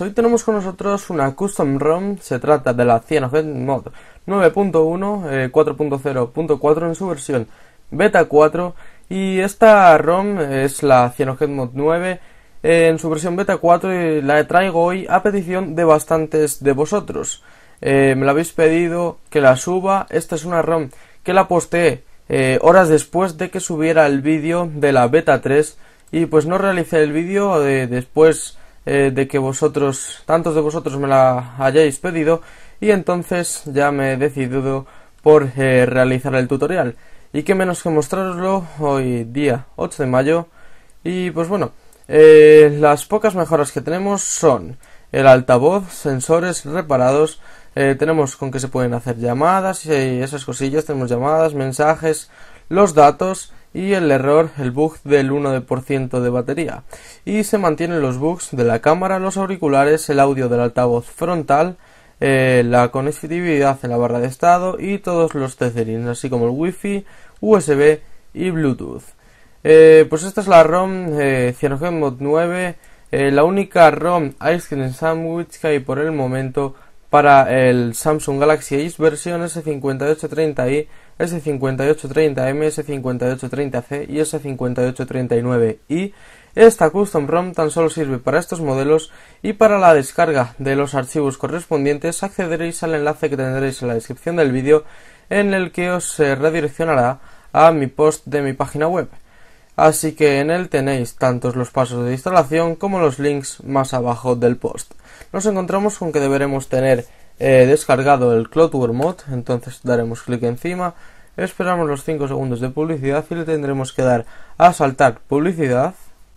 Hoy tenemos con nosotros una Custom ROM, se trata de la CyanogenMod Mod 9.1, 4.0.4 eh, en su versión Beta 4 y esta ROM es la CyanogenMod Mod 9 eh, en su versión Beta 4 y eh, la traigo hoy a petición de bastantes de vosotros. me la habéis pedido que la suba, esta es una ROM que la posté horas después de que subiera el vídeo de la Beta 3 y pues no realicé el vídeo, de después eh, de que vosotros, tantos de vosotros me la hayáis pedido y entonces ya me he decidido por eh, realizar el tutorial. Y qué menos que mostraroslo hoy día 8 de mayo. Y pues bueno, eh, las pocas mejoras que tenemos son el altavoz, sensores reparados, tenemos con que se pueden hacer llamadas y esas cosillas, tenemos llamadas, mensajes, los datos y el error, el bug del 1% de batería. Y se mantienen los bugs de la cámara, los auriculares, el audio del altavoz frontal, eh, la conectividad en la barra de estado y todos los tetherings así como el wifi, USB y Bluetooth. Eh, pues esta es la ROM eh, CyanogenMod 9, eh, la única ROM Ice Cream Sandwich que hay por el momento para el Samsung Galaxy X versión S5830i, S5830m, S5830c y S5839i. Esta custom ROM tan solo sirve para estos modelos y para la descarga de los archivos correspondientes accederéis al enlace que tendréis en la descripción del vídeo en el que os eh, redireccionará a mi post de mi página web así que en él tenéis tantos los pasos de instalación como los links más abajo del post. Nos encontramos con que deberemos tener eh, descargado el Cloudware Mod, entonces daremos clic encima, esperamos los 5 segundos de publicidad y le tendremos que dar a saltar publicidad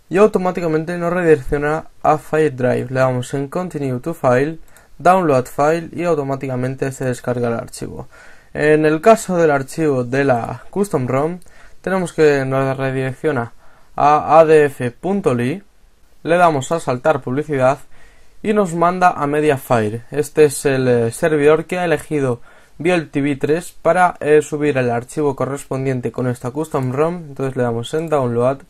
y automáticamente nos redirecciona a File Drive. Le damos en Continue to File, Download File y automáticamente se descarga el archivo. En el caso del archivo de la Custom ROM, tenemos que nos redirecciona a adf.ly, le damos a saltar publicidad y nos manda a Mediafire. Este es el eh, servidor que ha elegido BLTV 3 para eh, subir el archivo correspondiente con esta custom ROM. Entonces le damos en download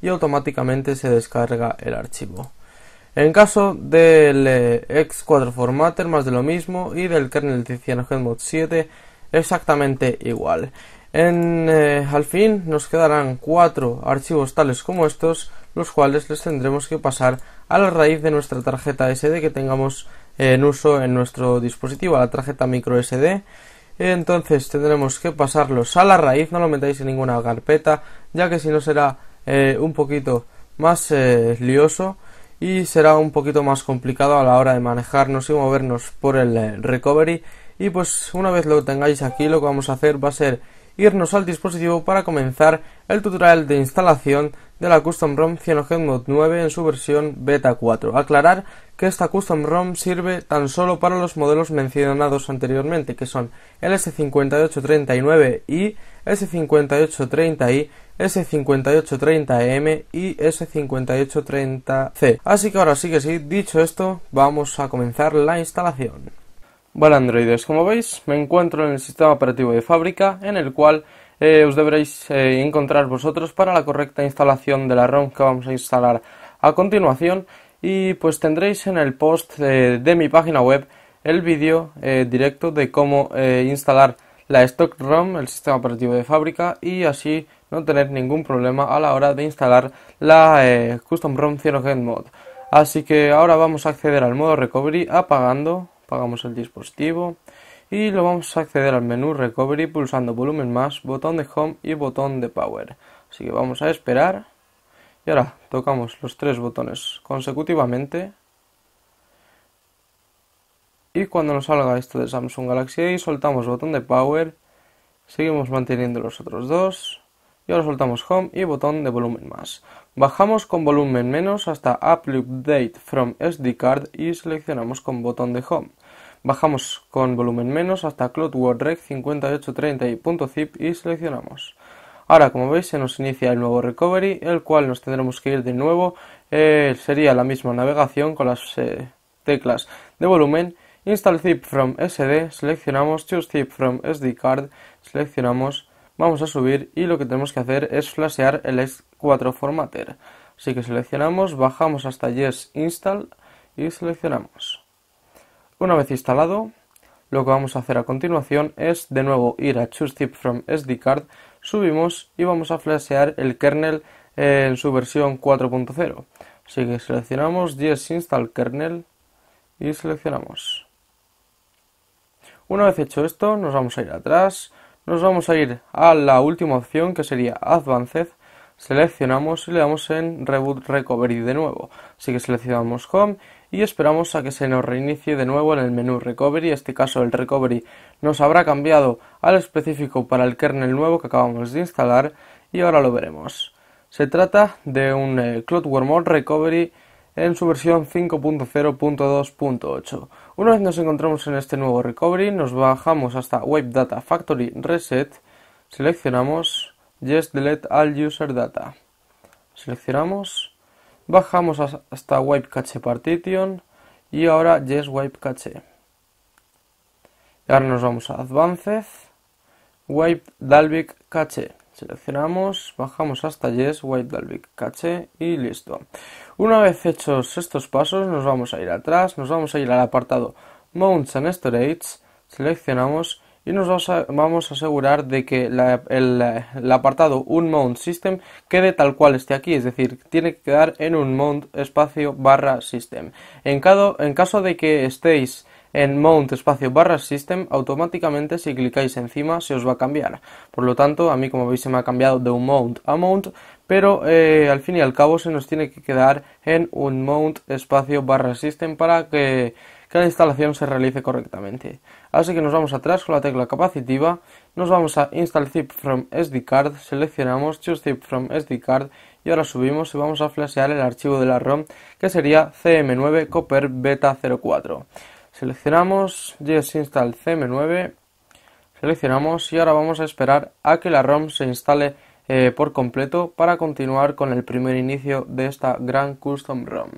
y automáticamente se descarga el archivo. En caso del eh, X4 Formatter, más de lo mismo, y del kernel Tiziano 7, exactamente igual. Eh, al fin nos quedarán cuatro archivos tales como estos, los cuales les tendremos que pasar a la raíz de nuestra tarjeta SD que tengamos en uso en nuestro dispositivo, a la tarjeta micro SD. Entonces tendremos que pasarlos a la raíz, no lo metáis en ninguna carpeta, ya que si no será eh, un poquito más eh, lioso y será un poquito más complicado a la hora de manejarnos y movernos por el recovery. Y pues una vez lo tengáis aquí, lo que vamos a hacer va a ser irnos al dispositivo para comenzar el tutorial de instalación de la Custom ROM CyanogenMod 9 en su versión Beta 4. Aclarar que esta Custom ROM sirve tan solo para los modelos mencionados anteriormente, que son el S5839i, S5830i, S5830M y S5830C. Así que ahora sí que sí, dicho esto, vamos a comenzar la instalación. Bueno, androides, como veis me encuentro en el sistema operativo de fábrica en el cual eh, os deberéis eh, encontrar vosotros para la correcta instalación de la ROM que vamos a instalar a continuación y pues tendréis en el post de mi página web el vídeo eh, directo de cómo instalar la stock ROM, el sistema operativo de fábrica y así no tener ningún problema a la hora de instalar la custom ROM CyanogenMod. Mod. Así que ahora vamos a acceder al modo recovery apagando apagamos el dispositivo y lo vamos a acceder al menú Recovery pulsando volumen más, botón de Home y botón de Power. Así que vamos a esperar y ahora tocamos los tres botones consecutivamente y cuando nos salga esto de Samsung Galaxy A soltamos botón de Power, seguimos manteniendo los otros dos y ahora soltamos Home y botón de volumen más. Bajamos con volumen menos hasta Update from SD card y seleccionamos con botón de Home. Bajamos con volumen menos hasta Cloudward Rec 5830.zip y seleccionamos. Ahora, como veis, se nos inicia el nuevo recovery, el cual nos tendremos que ir de nuevo. Eh, sería la misma navegación con las eh, teclas de volumen. Install zip from SD, seleccionamos Choose zip from SD card, seleccionamos, vamos a subir y lo que tenemos que hacer es flashear el s 4 formatter. Así que seleccionamos, bajamos hasta Yes Install y seleccionamos. Una vez instalado, lo que vamos a hacer a continuación es de nuevo ir a Choose Zip from SD Card, subimos y vamos a flashear el kernel en su versión 4.0. Así que seleccionamos Yes Install Kernel y seleccionamos. Una vez hecho esto, nos vamos a ir atrás, nos vamos a ir a la última opción que sería Advanced, seleccionamos y le damos en Reboot Recovery de nuevo. Así que seleccionamos Home y esperamos a que se nos reinicie de nuevo en el menú recovery. En este caso el recovery nos habrá cambiado al específico para el kernel nuevo que acabamos de instalar y ahora lo veremos. Se trata de un eh, Cloudware Recovery en su versión 5.0.2.8. Una vez nos encontramos en este nuevo recovery, nos bajamos hasta Web Data Factory Reset, seleccionamos Just Delete All User Data, seleccionamos Bajamos hasta Wipe Cache Partition y ahora Yes Wipe Cache. Y ahora nos vamos a Advanced, Wipe Dalvik Cache. Seleccionamos, bajamos hasta Yes, Wipe Dalvik Cache y listo. Una vez hechos estos pasos nos vamos a ir atrás, nos vamos a ir al apartado Mounts and Storage, seleccionamos y nos vamos a asegurar de que el, apartado unmount system quede tal cual esté aquí, es decir, tiene que quedar en un mount espacio barra system. En, caso de que estéis en mount espacio barra system, automáticamente si clicáis encima se os va a cambiar. Por lo tanto, a mí como veis se me ha cambiado de un mount a mount, pero eh, al fin y al cabo se nos tiene que quedar en un mount espacio barra system para que que la instalación se realice correctamente. Así que nos vamos atrás con la tecla capacitiva, nos vamos a Install Zip from SD Card, seleccionamos Choose Zip from SD Card y ahora subimos y vamos a flashear el archivo de la ROM que sería CM9 Copper Beta 04. Seleccionamos Yes Install CM9, seleccionamos y ahora vamos a esperar a que la ROM se instale eh, por completo para continuar con el primer inicio de esta gran custom ROM.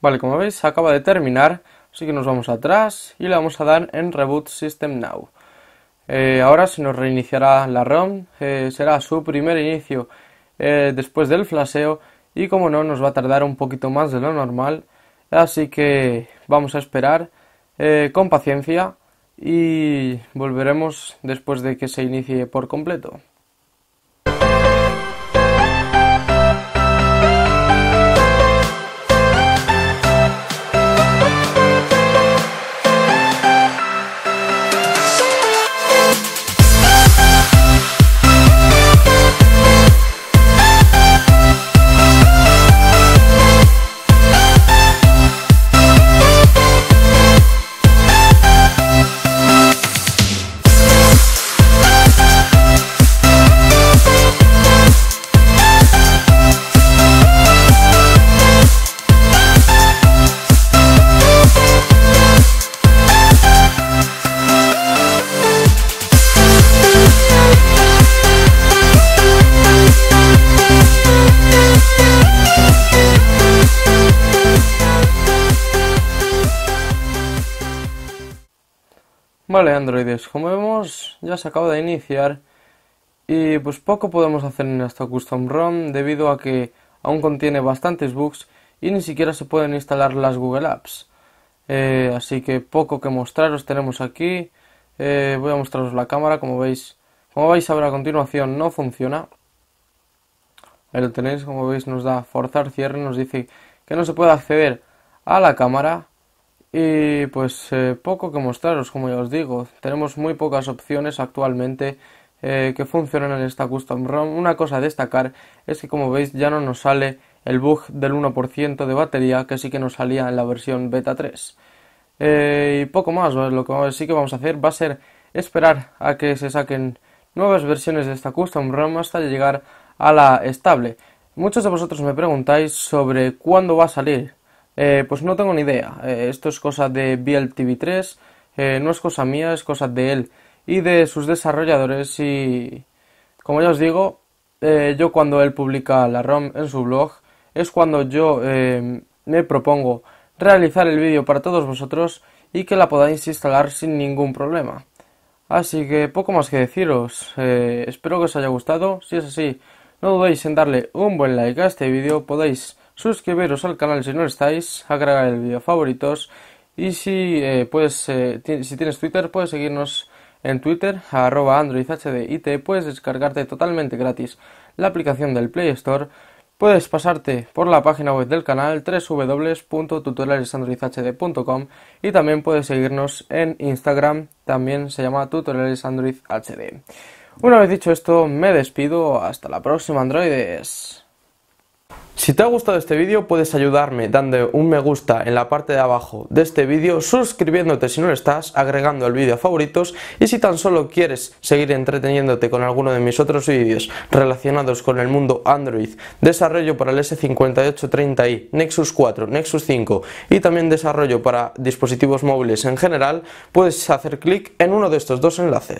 Vale, como veis acaba de terminar, así que nos vamos atrás y le vamos a dar en Reboot System Now. Eh, ahora se nos reiniciará la ROM, eh, será su primer inicio eh, después del flaseo y como no nos va a tardar un poquito más de lo normal, así que vamos a esperar con paciencia y volveremos después de que se inicie por completo. Vale, androides, como vemos ya se acaba de iniciar y pues poco podemos hacer en esta custom ROM debido a que aún contiene bastantes bugs y ni siquiera se pueden instalar las Google Apps. Eh, así que poco que mostraros tenemos aquí. Eh, voy a mostraros la cámara, como veis, como vais a ver a continuación no funciona. Ahí lo tenéis, como veis nos da forzar cierre, nos dice que no se puede acceder a la cámara y pues eh, poco que mostraros, como ya os digo. Tenemos muy pocas opciones actualmente eh, que funcionan en esta Custom ROM. Una cosa a destacar es que como veis ya no nos sale el bug del 1% de batería que sí que nos salía en la versión beta 3. Eh, y poco más, lo que sí que vamos a hacer va a ser esperar a que se saquen nuevas versiones de esta Custom ROM hasta llegar a la estable. Muchos de vosotros me preguntáis sobre cuándo va a salir eh, pues no tengo ni idea. Eh, esto es cosa de BLTV3, eh, no es cosa mía, es cosa de él y de sus desarrolladores. Y como ya os digo, yo cuando él publica la ROM en su blog es cuando yo me propongo realizar el vídeo para todos vosotros y que la podáis instalar sin ningún problema. Así que poco más que deciros, espero que os haya gustado, si es así, no dudéis en darle un buen like a este vídeo, podéis suscribiros al canal si no estáis, agrega el vídeo favoritos y si, eh, eh, si tienes Twitter puedes seguirnos en Twitter a arroba y te puedes descargarte totalmente gratis la aplicación del Play Store. Puedes pasarte por la página web del canal www.tutorialesandroidhd.com y también puedes seguirnos en Instagram, también se llama tutorialesandroidhd. Una vez dicho esto, me despido, hasta la próxima androides. Si te ha gustado este vídeo puedes ayudarme dando un me gusta en la parte de abajo de este vídeo, suscribiéndote si no lo estás, agregando el vídeo a favoritos y si tan solo quieres seguir entreteniéndote con alguno de mis otros vídeos relacionados con el mundo Android, desarrollo para el S5830i, Nexus 4, Nexus 5 y también desarrollo para dispositivos móviles en general, puedes hacer clic en uno de estos dos enlaces.